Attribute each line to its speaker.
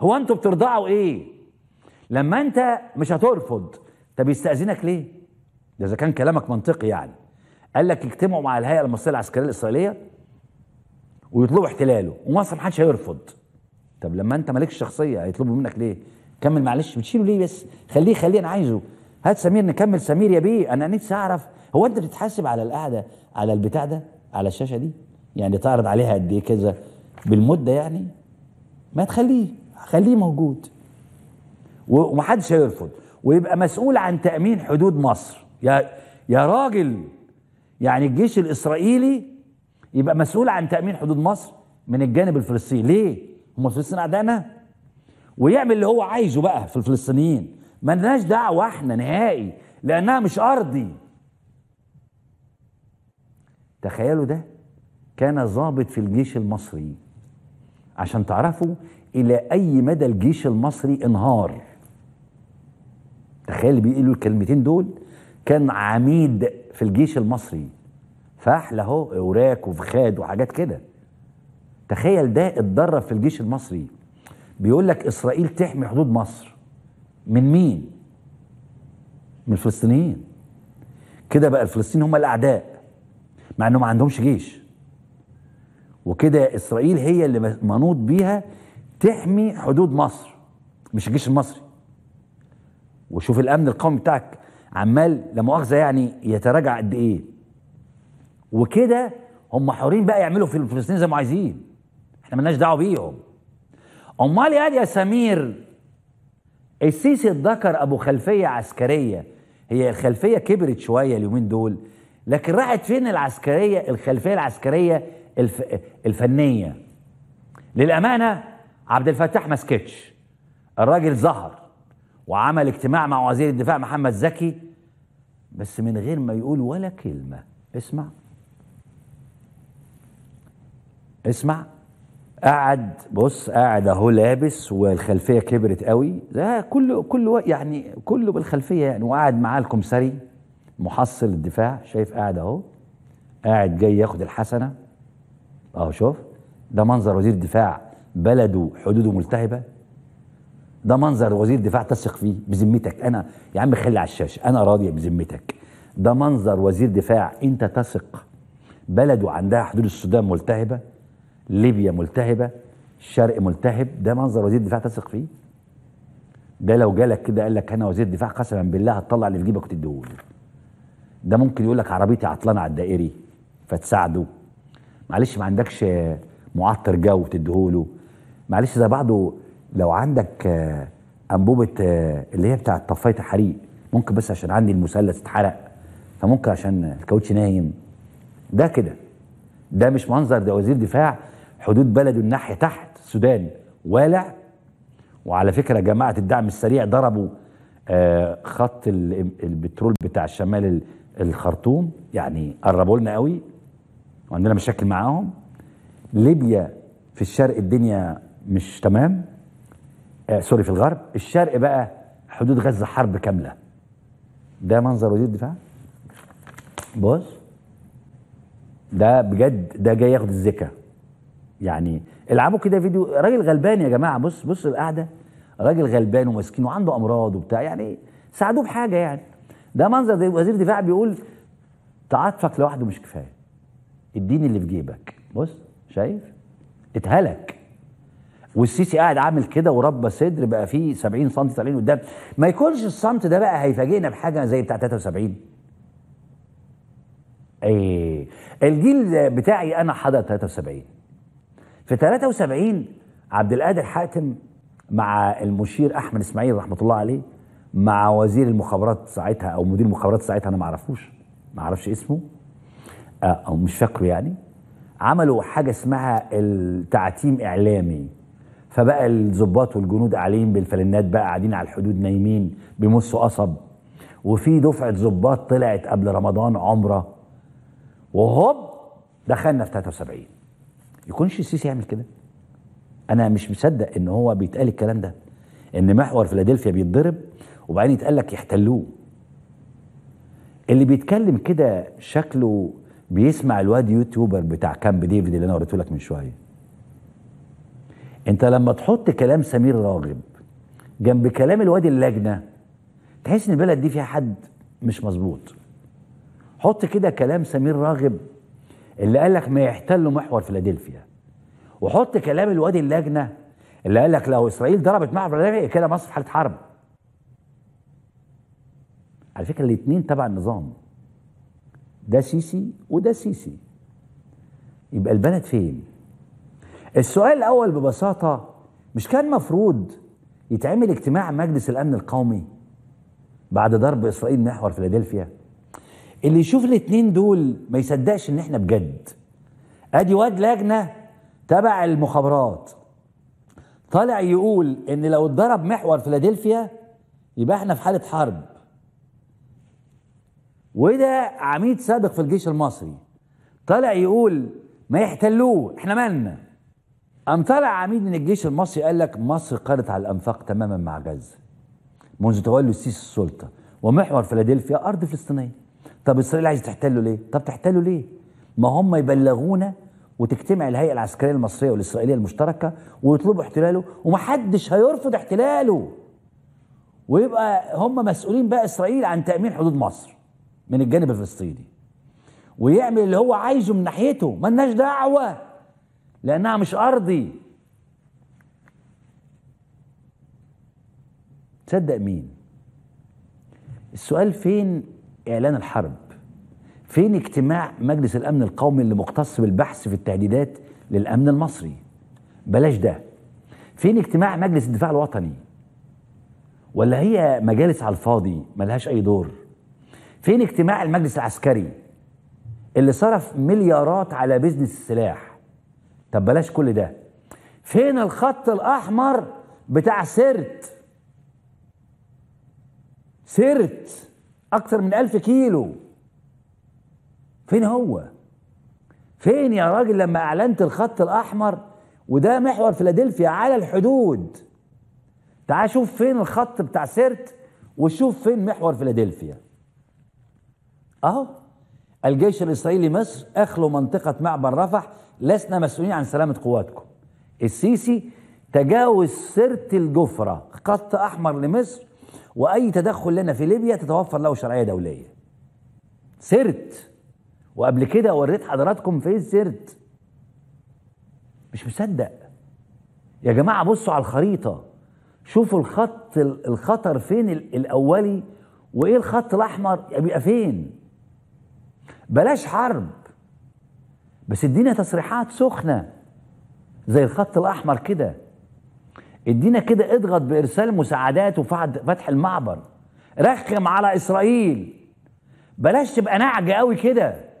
Speaker 1: هو انتوا بترضعوا ايه لما انت مش هترفض طب يستأذنك ليه ده اذا كان كلامك منطقي يعني قال لك اجتمعوا مع الهيئه المصريه العسكريه الاسرائيليه ويطلبوا احتلاله ومصر محدش هيرفض طب لما انت مالكش شخصيه هيطلبوا منك ليه كمل معلش بتشيله ليه بس خليه خليه انا عايزه هات سمير نكمل سمير يا بيه انا نفسي اعرف هو انت بتتحاسب على القعده على البتاع ده على الشاشه دي يعني تعرض عليها قد ايه كذا بالمده يعني ما تخليه خليه موجود ومحدش هيرفض ويبقى مسؤول عن تامين حدود مصر يا يا راجل يعني الجيش الاسرائيلي يبقى مسؤول عن تامين حدود مصر من الجانب الفلسطيني ليه هم الفلسطينيين اعدائنا ويعمل اللي هو عايزه بقى في الفلسطينيين ما لناش دعوه احنا نهائي لانها مش ارضي تخيلوا ده كان ضابط في الجيش المصري عشان تعرفوا الى اي مدى الجيش المصري انهار تخيل بيقولوا الكلمتين دول كان عميد في الجيش المصري فاحلى اهو اوراق وفخاد وحاجات كده تخيل ده اتدرب في الجيش المصري بيقول لك اسرائيل تحمي حدود مصر من مين من الفلسطينيين كده بقى الفلسطينيين هم الاعداء مع انهم ما عندهمش جيش وكده اسرائيل هي اللي منوط بيها تحمي حدود مصر مش الجيش المصري وشوف الامن القومي بتاعك عمال لا مؤاخذه يعني يتراجع قد ايه وكده هم حرين بقى يعملوا في الفلسطينيين زي ما عايزين احنا مالناش دعوه بيهم امال يا يعني يا سمير السيسي اتذكر ابو خلفيه عسكريه هي الخلفيه كبرت شويه اليومين دول لكن راحت فين العسكريه الخلفيه العسكريه الف... الفنيه للامانه عبد الفتاح ما سكتش الراجل ظهر وعمل اجتماع مع وزير الدفاع محمد زكي بس من غير ما يقول ولا كلمة اسمع اسمع قاعد بص قاعد اهو لابس والخلفيه كبرت قوي ده كله كله يعني كله بالخلفيه يعني وقاعد معاه الكمسري محصل الدفاع شايف قاعد اهو قاعد جاي ياخد الحسنه اهو شوف ده منظر وزير الدفاع بلده حدوده ملتهبة ده منظر وزير دفاع تثق فيه بذمتك أنا يا عم خلي على الشاشة أنا راضي بذمتك ده منظر وزير دفاع أنت تثق بلده عندها حدود السودان ملتهبة ليبيا ملتهبة الشرق ملتهب ده منظر وزير دفاع تثق فيه ده لو جالك كده قال لك انا وزير دفاع قسما بالله هتطلع اللي في جيبك وتديهولي ده ممكن يقول لك عربيتي عطلانه على الدائري فتساعده معلش ما عندكش معطر جو تديهوله معلش ده بعده لو عندك آه، انبوبه آه، اللي هي بتاعه طفايه الحريق ممكن بس عشان عندي المثلث اتحرق فممكن عشان الكاوتش نايم ده كده ده مش منظر ده وزير دفاع حدود بلده الناحيه تحت السودان والع وعلى فكره جماعه الدعم السريع ضربوا آه، خط البترول بتاع الشمال الخرطوم يعني قربوا لنا قوي وعندنا مشاكل معاهم ليبيا في الشرق الدنيا مش تمام آه سوري في الغرب الشرق بقى حدود غزة حرب كاملة ده منظر وزير الدفاع بص ده بجد ده جاي ياخد الزكا يعني العبوا كده فيديو راجل غلبان يا جماعه بص بص القعده راجل غلبان ومسكين وعنده امراض وبتاع يعني ساعدوه بحاجه يعني ده منظر ده وزير دفاع بيقول تعاطفك لوحده مش كفايه اديني اللي في جيبك بص شايف اتهلك والسيسي قاعد عامل كده وربى صدر بقى فيه 70 سم طالعين قدام ما يكونش الصمت ده بقى هيفاجئنا بحاجه زي بتاع 73 ايه الجيل بتاعي انا حضر 73 في 73 عبد القادر حاتم مع المشير احمد اسماعيل رحمه الله عليه مع وزير المخابرات ساعتها او مدير المخابرات ساعتها انا ما اعرفوش ما اعرفش اسمه آه، او مش فاكره يعني عملوا حاجه اسمها التعتيم اعلامي فبقى الظباط والجنود قاعدين بالفلنات بقى قاعدين على الحدود نايمين بيمصوا قصب وفي دفعه ظباط طلعت قبل رمضان عمره وهوب دخلنا في 73 يكونش السيسي يعمل كده انا مش مصدق ان هو بيتقال الكلام ده ان محور فيلادلفيا بيتضرب وبعدين يتقال لك يحتلوه اللي بيتكلم كده شكله بيسمع الواد يوتيوبر بتاع كامب ديفيد اللي انا وريته لك من شويه انت لما تحط كلام سمير راغب جنب كلام الواد اللجنه تحس ان البلد دي فيها حد مش مظبوط حط كده كلام سمير راغب اللي قال لك ما يحتلوا محور فيلادلفيا وحط كلام الوادي اللجنه اللي قال لك لو اسرائيل ضربت محور فيلادلفيا كده مصر في حاله حرب على فكره الاثنين تبع النظام ده سيسي وده سيسي يبقى البلد فين السؤال الأول ببساطة مش كان مفروض يتعمل اجتماع مجلس الأمن القومي بعد ضرب إسرائيل محور فيلادلفيا اللي يشوف الاتنين دول ما يصدقش ان احنا بجد ادي واد لجنة تبع المخابرات طالع يقول ان لو اتضرب محور فيلادلفيا يبقى احنا في حالة حرب وده عميد سابق في الجيش المصري طالع يقول ما يحتلوه احنا مالنا قام طلع عميد من الجيش المصري قال لك مصر قضت على الانفاق تماما مع غزه منذ تولي السيسي السلطه ومحور فيلادلفيا ارض فلسطينيه طب اسرائيل عايزه تحتله ليه؟ طب تحتله ليه؟ ما هم يبلغونا وتجتمع الهيئه العسكريه المصريه والاسرائيليه المشتركه ويطلبوا احتلاله ومحدش هيرفض احتلاله ويبقى هم مسؤولين بقى اسرائيل عن تامين حدود مصر من الجانب الفلسطيني ويعمل اللي هو عايزه من ناحيته ملناش دعوه لأنها مش أرضي تصدق مين السؤال فين إعلان الحرب فين اجتماع مجلس الأمن القومي اللي مختص بالبحث في التهديدات للأمن المصري بلاش ده فين اجتماع مجلس الدفاع الوطني ولا هي مجالس على الفاضي ملهاش أي دور فين اجتماع المجلس العسكري اللي صرف مليارات على بيزنس السلاح طب بلاش كل ده فين الخط الأحمر بتاع سرت سرت أكتر من ألف كيلو فين هو فين يا راجل لما أعلنت الخط الأحمر وده محور فيلادلفيا على الحدود تعال شوف فين الخط بتاع سرت وشوف فين محور فيلادلفيا اهو الجيش الاسرائيلي مصر اخلوا منطقه معبر رفح لسنا مسؤولين عن سلامة قواتكم السيسي تجاوز سرت الجفرة خط أحمر لمصر وأي تدخل لنا في ليبيا تتوفر له شرعية دولية سرت وقبل كده وريت حضراتكم فين السرت مش مصدق يا جماعة بصوا على الخريطة شوفوا الخط الخطر فين الأولي وإيه الخط الأحمر يبقى فين بلاش حرب بس ادينا تصريحات سخنة زي الخط الأحمر كده ادينا كده اضغط بإرسال مساعدات وفتح المعبر رخم على إسرائيل بلاش تبقى نعجة قوي كده